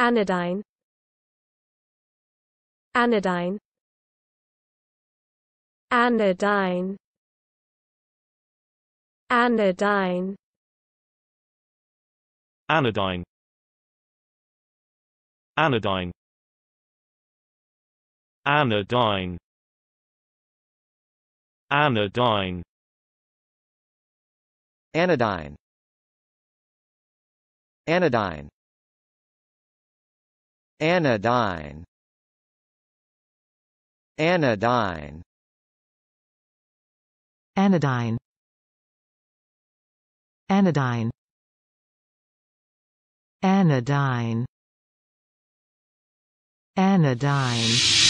Anodyne Anodyne Anodyne Anodyne Anodyne Anodyne Anodyne Anodyne Anodyne Anodyne Anodyne Anodyne Anodyne Anodyne Anodyne Anodyne